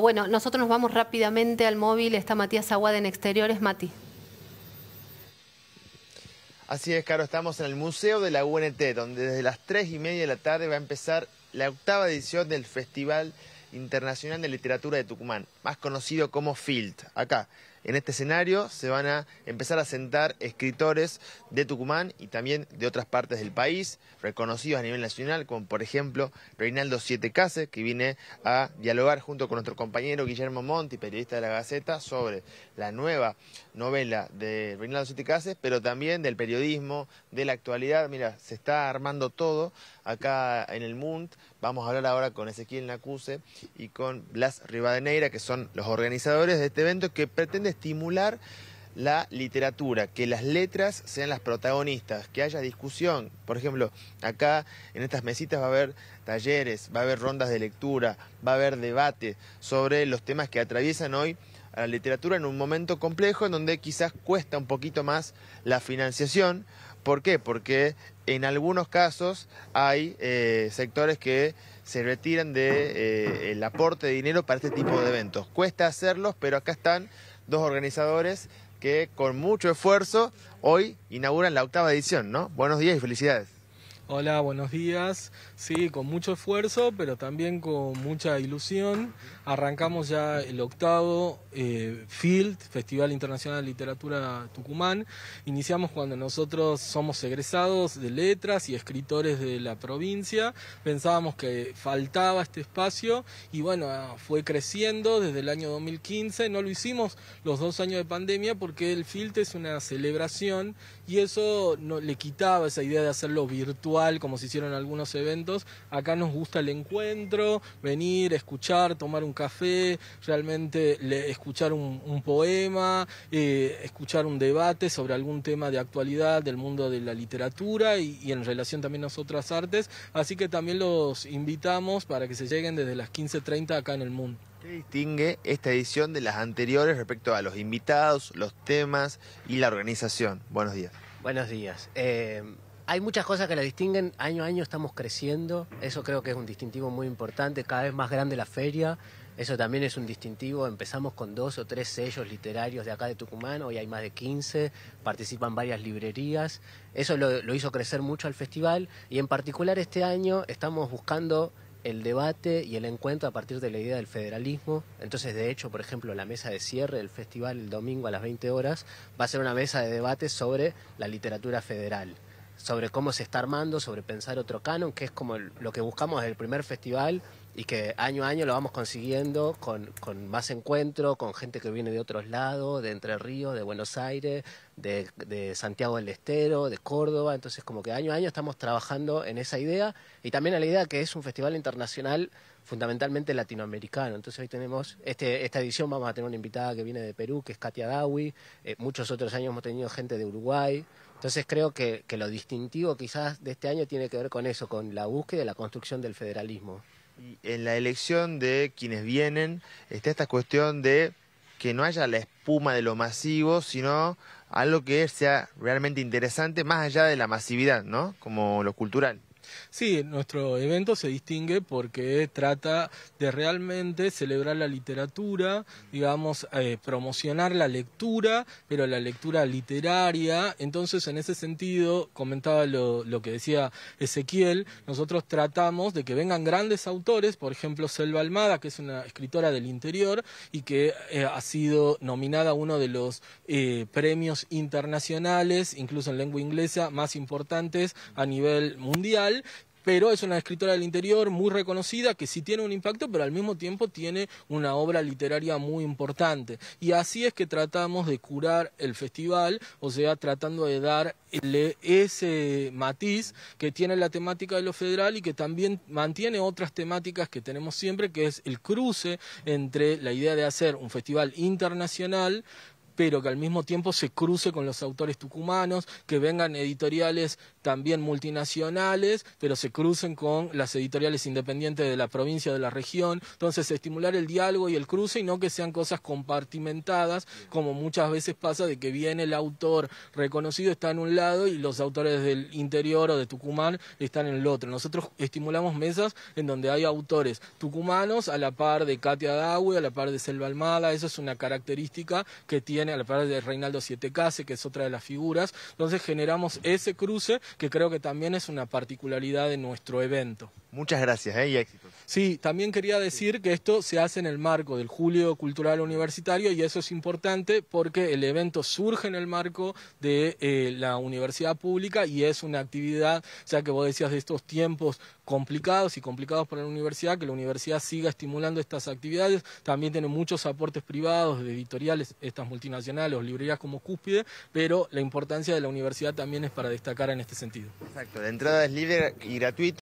Bueno, nosotros nos vamos rápidamente al móvil. Está Matías Aguada en Exteriores. Mati. Así es, Caro. Estamos en el Museo de la UNT, donde desde las tres y media de la tarde va a empezar la octava edición del Festival Internacional de Literatura de Tucumán, más conocido como FILT. Acá, en este escenario se van a empezar a sentar escritores de Tucumán y también de otras partes del país, reconocidos a nivel nacional, como por ejemplo Reinaldo Siete Cases, que viene a dialogar junto con nuestro compañero Guillermo Monti, periodista de la Gaceta, sobre la nueva novela de Reinaldo Siete Cases, pero también del periodismo, de la actualidad. Mira, se está armando todo acá en el MUNT. Vamos a hablar ahora con Ezequiel Nacuse y con Blas Rivadeneira, que son los organizadores de este evento que pretende estimular la literatura, que las letras sean las protagonistas, que haya discusión. Por ejemplo, acá en estas mesitas va a haber talleres, va a haber rondas de lectura, va a haber debate sobre los temas que atraviesan hoy a la literatura en un momento complejo en donde quizás cuesta un poquito más la financiación. ¿Por qué? Porque en algunos casos hay eh, sectores que se retiran del eh, aporte de dinero para este tipo de eventos. Cuesta hacerlos, pero acá están dos organizadores que con mucho esfuerzo hoy inauguran la octava edición, ¿no? Buenos días y felicidades. Hola, buenos días. Sí, con mucho esfuerzo, pero también con mucha ilusión. Arrancamos ya el octavo eh, FILT, Festival Internacional de Literatura Tucumán. Iniciamos cuando nosotros somos egresados de letras y escritores de la provincia. Pensábamos que faltaba este espacio y bueno, fue creciendo desde el año 2015. No lo hicimos los dos años de pandemia porque el FILT es una celebración y eso no, le quitaba esa idea de hacerlo virtual como se hicieron algunos eventos. Acá nos gusta el encuentro, venir, escuchar, tomar un café, realmente escuchar un, poema, eh, escuchar un debate sobre algún tema de actualidad del mundo de la literatura y, en relación también a otras artes. Así que también los invitamos para que se lleguen desde las 15.30 acá en el mundo. ¿Qué distingue esta edición de las anteriores respecto a los invitados, los temas y la organización? Buenos días. Buenos días. Eh, hay muchas cosas que la distinguen. Año a año estamos creciendo. Eso creo que es un distintivo muy importante. Cada vez más grande la feria. Eso también es un distintivo. Empezamos con dos o tres sellos literarios de acá de Tucumán, hoy hay más de 15, participan varias librerías. Eso lo, hizo crecer mucho al festival y en particular este año estamos buscando el debate y el encuentro a partir de la idea del federalismo. Entonces, de hecho, por ejemplo, la mesa de cierre del festival el domingo a las 20 horas va a ser una mesa de debate sobre la literatura federal sobre cómo se está armando, sobre pensar otro canon, que es como lo que buscamos en el primer festival y que año a año lo vamos consiguiendo con, más encuentros, con gente que viene de otros lados, de Entre Ríos, de Buenos Aires, de, Santiago del Estero, de Córdoba, entonces como que año a año estamos trabajando en esa idea y también a la idea que es un festival internacional fundamentalmente latinoamericano. Entonces hoy tenemos, este, esta edición vamos a tener una invitada que viene de Perú, que es Katia Dawi, eh, muchos otros años hemos tenido gente de Uruguay, entonces creo que, que, lo distintivo quizás de este año tiene que ver con eso, con la búsqueda y la construcción del federalismo. Y en la elección de quienes vienen está esta cuestión de que no haya la espuma de lo masivo, sino algo que sea realmente interesante más allá de la masividad, ¿no? Como lo cultural. Sí, nuestro evento se distingue porque trata de realmente celebrar la literatura, digamos, eh, promocionar la lectura, pero la lectura literaria. Entonces, en ese sentido, comentaba lo, que decía Ezequiel, nosotros tratamos de que vengan grandes autores, por ejemplo, Selva Almada, que es una escritora del interior y que eh, ha sido nominada a uno de los eh, premios internacionales, incluso en lengua inglesa, más importantes a nivel mundial pero es una escritora del interior muy reconocida que sí tiene un impacto, pero al mismo tiempo tiene una obra literaria muy importante. Y así es que tratamos de curar el festival, o sea, tratando de dar ese matiz que tiene la temática de lo federal y que también mantiene otras temáticas que tenemos siempre, que es el cruce entre la idea de hacer un festival internacional pero que al mismo tiempo se cruce con los autores tucumanos, que vengan editoriales también multinacionales, pero se crucen con las editoriales independientes de la provincia, de la región. Entonces, estimular el diálogo y el cruce y no que sean cosas compartimentadas, como muchas veces pasa de que viene el autor reconocido, está en un lado y los autores del interior o de Tucumán están en el otro. Nosotros estimulamos mesas en donde hay autores tucumanos a la par de Katia Dawi, a la par de Selva Almada, eso es una característica que tiene a la par de Reinaldo Siete Case, que es otra de las figuras. Entonces generamos ese cruce que creo que también es una particularidad de nuestro evento. Muchas gracias ¿eh? y éxito. Sí, también quería decir que esto se hace en el marco del Julio Cultural Universitario y eso es importante porque el evento surge en el marco de eh, la universidad pública y es una actividad, ya que vos decías de estos tiempos complicados y complicados para la universidad, que la universidad siga estimulando estas actividades. También tiene muchos aportes privados de editoriales, estas multinacionales librerías como Cúspide, pero la importancia de la universidad también es para destacar en este sentido. Exacto, la entrada es libre y gratuita.